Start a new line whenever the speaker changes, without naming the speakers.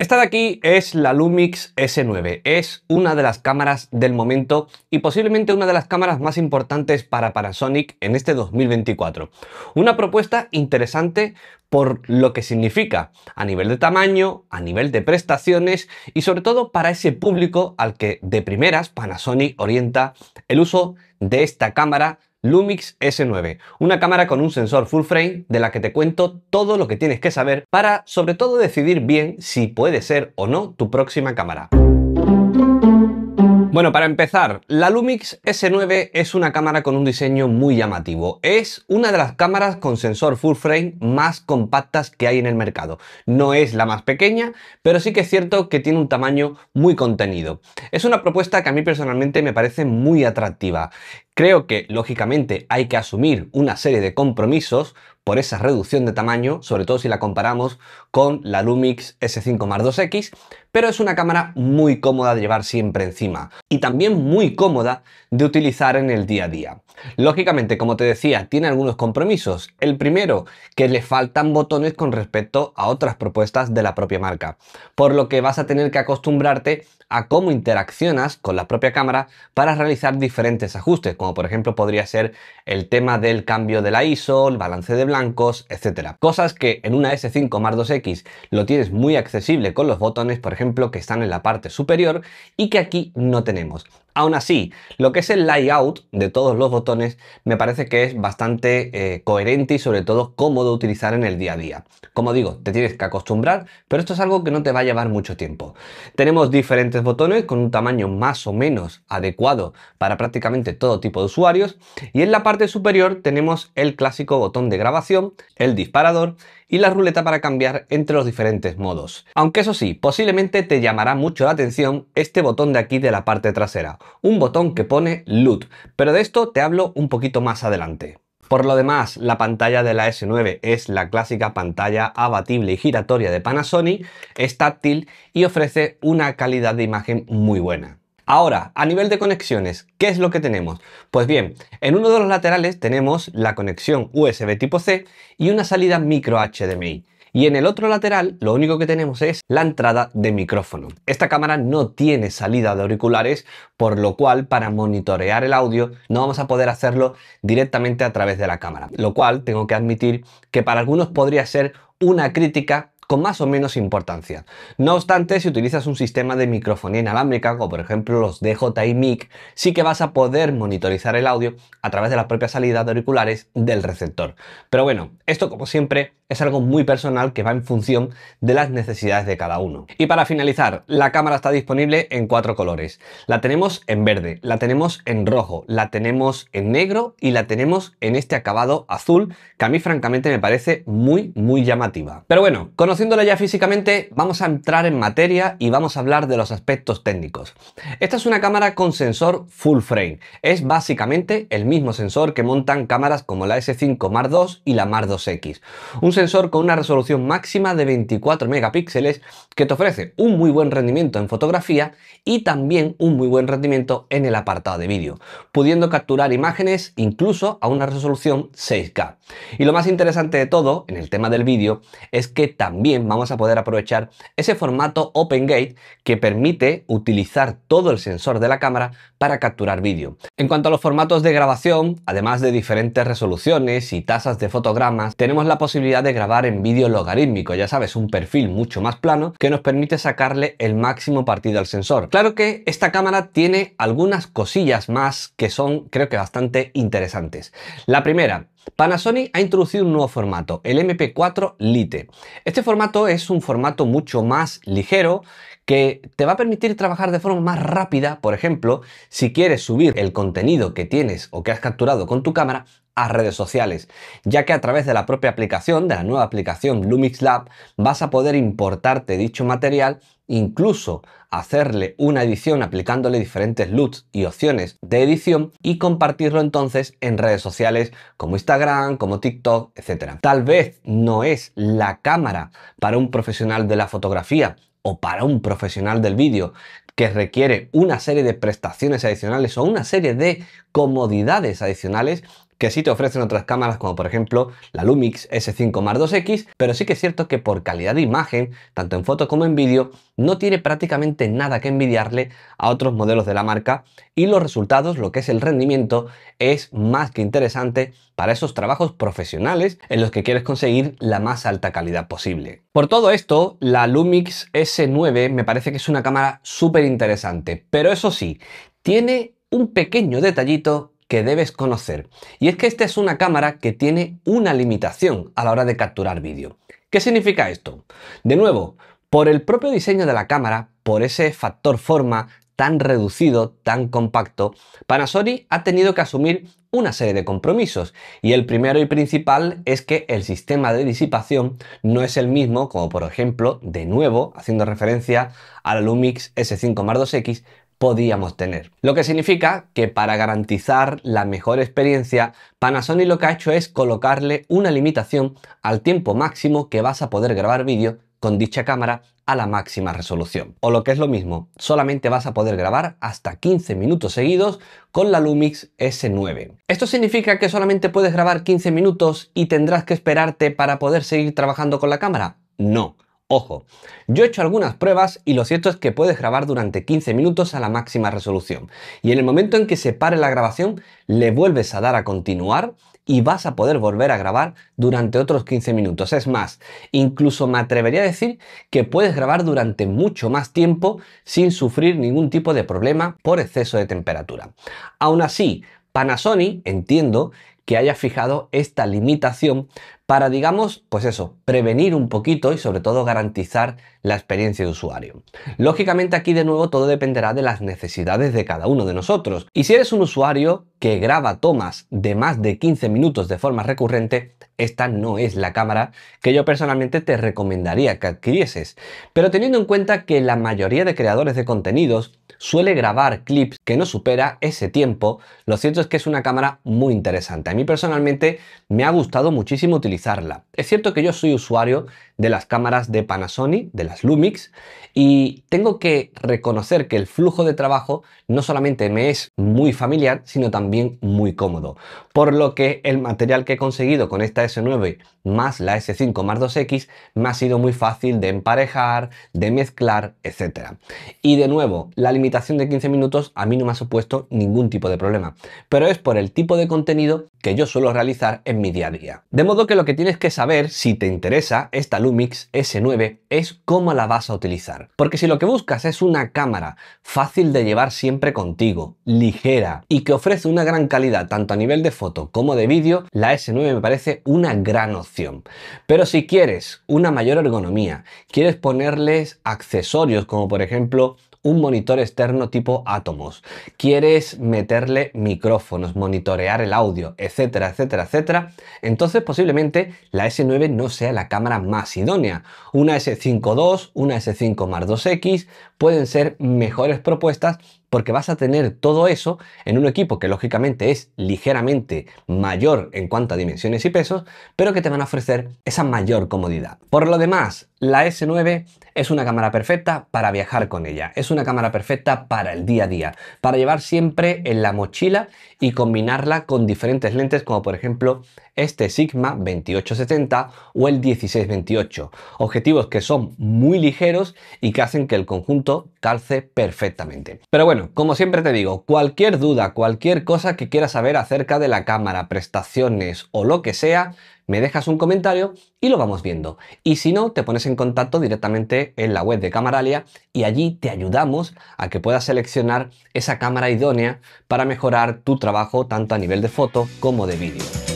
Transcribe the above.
Esta de aquí es la Lumix S9, es una de las cámaras del momento y posiblemente una de las cámaras más importantes para Panasonic en este 2024. Una propuesta interesante por lo que significa a nivel de tamaño, a nivel de prestaciones y sobre todo para ese público al que de primeras Panasonic orienta el uso de esta cámara Lumix S9, una cámara con un sensor full frame de la que te cuento todo lo que tienes que saber para sobre todo decidir bien si puede ser o no tu próxima cámara. Bueno, para empezar, la Lumix S9 es una cámara con un diseño muy llamativo. Es una de las cámaras con sensor full frame más compactas que hay en el mercado. No es la más pequeña, pero sí que es cierto que tiene un tamaño muy contenido. Es una propuesta que a mí personalmente me parece muy atractiva. Creo que, lógicamente, hay que asumir una serie de compromisos por esa reducción de tamaño, sobre todo si la comparamos con la Lumix S5 Mark 2X, pero es una cámara muy cómoda de llevar siempre encima y también muy cómoda de utilizar en el día a día. Lógicamente, como te decía, tiene algunos compromisos. El primero, que le faltan botones con respecto a otras propuestas de la propia marca, por lo que vas a tener que acostumbrarte a cómo interaccionas con la propia cámara para realizar diferentes ajustes, como por ejemplo podría ser el tema del cambio de la ISO, el balance de blancos, etcétera, Cosas que en una S5 Mar 2X lo tienes muy accesible con los botones, por ejemplo, que están en la parte superior y que aquí no tenemos. Aún así, lo que es el layout de todos los botones me parece que es bastante eh, coherente y sobre todo cómodo de utilizar en el día a día. Como digo, te tienes que acostumbrar, pero esto es algo que no te va a llevar mucho tiempo. Tenemos diferentes botones con un tamaño más o menos adecuado para prácticamente todo tipo de usuarios y en la parte superior tenemos el clásico botón de grabación, el disparador y la ruleta para cambiar entre los diferentes modos. Aunque eso sí, posiblemente te llamará mucho la atención este botón de aquí de la parte trasera, un botón que pone Loot, pero de esto te hablo un poquito más adelante. Por lo demás, la pantalla de la S9 es la clásica pantalla abatible y giratoria de Panasonic, es táctil y ofrece una calidad de imagen muy buena. Ahora, a nivel de conexiones, ¿qué es lo que tenemos? Pues bien, en uno de los laterales tenemos la conexión USB tipo C y una salida micro HDMI. Y en el otro lateral lo único que tenemos es la entrada de micrófono. Esta cámara no tiene salida de auriculares, por lo cual para monitorear el audio no vamos a poder hacerlo directamente a través de la cámara. Lo cual tengo que admitir que para algunos podría ser una crítica con más o menos importancia. No obstante, si utilizas un sistema de microfonía inalámbrica, como por ejemplo los DJI Mic, sí que vas a poder monitorizar el audio a través de la propia salida de auriculares del receptor. Pero bueno, esto como siempre es algo muy personal que va en función de las necesidades de cada uno. Y para finalizar, la cámara está disponible en cuatro colores. La tenemos en verde, la tenemos en rojo, la tenemos en negro y la tenemos en este acabado azul que a mí francamente me parece muy muy llamativa. Pero bueno, conociéndola ya físicamente vamos a entrar en materia y vamos a hablar de los aspectos técnicos. Esta es una cámara con sensor full frame. Es básicamente el mismo sensor que montan cámaras como la S5 mar II y la Mark IIX. Un sensor con una resolución máxima de 24 megapíxeles que te ofrece un muy buen rendimiento en fotografía y también un muy buen rendimiento en el apartado de vídeo, pudiendo capturar imágenes incluso a una resolución 6K. Y lo más interesante de todo en el tema del vídeo es que también vamos a poder aprovechar ese formato OpenGate que permite utilizar todo el sensor de la cámara para capturar vídeo. En cuanto a los formatos de grabación, además de diferentes resoluciones y tasas de fotogramas, tenemos la posibilidad de grabar en vídeo logarítmico, ya sabes, un perfil mucho más plano que nos permite sacarle el máximo partido al sensor. Claro que esta cámara tiene algunas cosillas más que son creo que bastante interesantes. La primera, Panasonic ha introducido un nuevo formato, el MP4 Lite. Este formato es un formato mucho más ligero que te va a permitir trabajar de forma más rápida, por ejemplo, si quieres subir el contenido que tienes o que has capturado con tu cámara a redes sociales, ya que a través de la propia aplicación, de la nueva aplicación Lumix Lab, vas a poder importarte dicho material incluso hacerle una edición aplicándole diferentes LUTs y opciones de edición y compartirlo entonces en redes sociales como Instagram, como TikTok, etc. Tal vez no es la cámara para un profesional de la fotografía o para un profesional del vídeo que requiere una serie de prestaciones adicionales o una serie de comodidades adicionales que sí te ofrecen otras cámaras como por ejemplo la Lumix S5 Mark 2X, pero sí que es cierto que por calidad de imagen, tanto en foto como en vídeo, no tiene prácticamente nada que envidiarle a otros modelos de la marca y los resultados, lo que es el rendimiento, es más que interesante para esos trabajos profesionales en los que quieres conseguir la más alta calidad posible. Por todo esto, la Lumix S9 me parece que es una cámara súper interesante, pero eso sí, tiene un pequeño detallito que debes conocer. Y es que esta es una cámara que tiene una limitación a la hora de capturar vídeo. ¿Qué significa esto? De nuevo, por el propio diseño de la cámara, por ese factor forma tan reducido, tan compacto, Panasonic ha tenido que asumir una serie de compromisos y el primero y principal es que el sistema de disipación no es el mismo como por ejemplo, de nuevo, haciendo referencia a la Lumix S5 Mark 2X, podíamos tener. Lo que significa que para garantizar la mejor experiencia, Panasonic lo que ha hecho es colocarle una limitación al tiempo máximo que vas a poder grabar vídeo con dicha cámara a la máxima resolución. O lo que es lo mismo, solamente vas a poder grabar hasta 15 minutos seguidos con la Lumix S9. Esto significa que solamente puedes grabar 15 minutos y tendrás que esperarte para poder seguir trabajando con la cámara. No, Ojo, yo he hecho algunas pruebas y lo cierto es que puedes grabar durante 15 minutos a la máxima resolución y en el momento en que se pare la grabación le vuelves a dar a continuar y vas a poder volver a grabar durante otros 15 minutos. Es más, incluso me atrevería a decir que puedes grabar durante mucho más tiempo sin sufrir ningún tipo de problema por exceso de temperatura. Aún así, Panasonic, entiendo que haya fijado esta limitación para, digamos, pues eso, prevenir un poquito y sobre todo garantizar la experiencia de usuario. Lógicamente aquí de nuevo todo dependerá de las necesidades de cada uno de nosotros. Y si eres un usuario que graba tomas de más de 15 minutos de forma recurrente, esta no es la cámara que yo personalmente te recomendaría que adquirieses. Pero teniendo en cuenta que la mayoría de creadores de contenidos suele grabar clips que no supera ese tiempo, lo cierto es que es una cámara muy interesante. A mí personalmente me ha gustado muchísimo utilizar es cierto que yo soy usuario de las cámaras de Panasonic, de las Lumix, y tengo que reconocer que el flujo de trabajo no solamente me es muy familiar, sino también muy cómodo. Por lo que el material que he conseguido con esta S9 más la S5 más 2X me ha sido muy fácil de emparejar, de mezclar, etc. Y de nuevo, la limitación de 15 minutos a mí no me ha supuesto ningún tipo de problema, pero es por el tipo de contenido que yo suelo realizar en mi día a día. De modo que lo que que tienes que saber, si te interesa, esta Lumix S9 es cómo la vas a utilizar. Porque si lo que buscas es una cámara fácil de llevar siempre contigo, ligera y que ofrece una gran calidad tanto a nivel de foto como de vídeo, la S9 me parece una gran opción. Pero si quieres una mayor ergonomía, quieres ponerles accesorios como por ejemplo un monitor externo tipo Atomos, quieres meterle micrófonos, monitorear el audio, etcétera, etcétera, etcétera, entonces posiblemente la S9 no sea la cámara más idónea. Una S5 una S5 mar 2X pueden ser mejores propuestas porque vas a tener todo eso en un equipo que lógicamente es ligeramente mayor en cuanto a dimensiones y pesos, pero que te van a ofrecer esa mayor comodidad. Por lo demás, la S9 es una cámara perfecta para viajar con ella, es una cámara perfecta para el día a día, para llevar siempre en la mochila y combinarla con diferentes lentes como por ejemplo este Sigma 2870 o el 1628, objetivos que son muy ligeros y que hacen que el conjunto calce perfectamente. Pero bueno, como siempre te digo, cualquier duda, cualquier cosa que quieras saber acerca de la cámara, prestaciones o lo que sea, me dejas un comentario y lo vamos viendo. Y si no, te pones en contacto directamente en la web de Camaralia y allí te ayudamos a que puedas seleccionar esa cámara idónea para mejorar tu trabajo tanto a nivel de foto como de vídeo.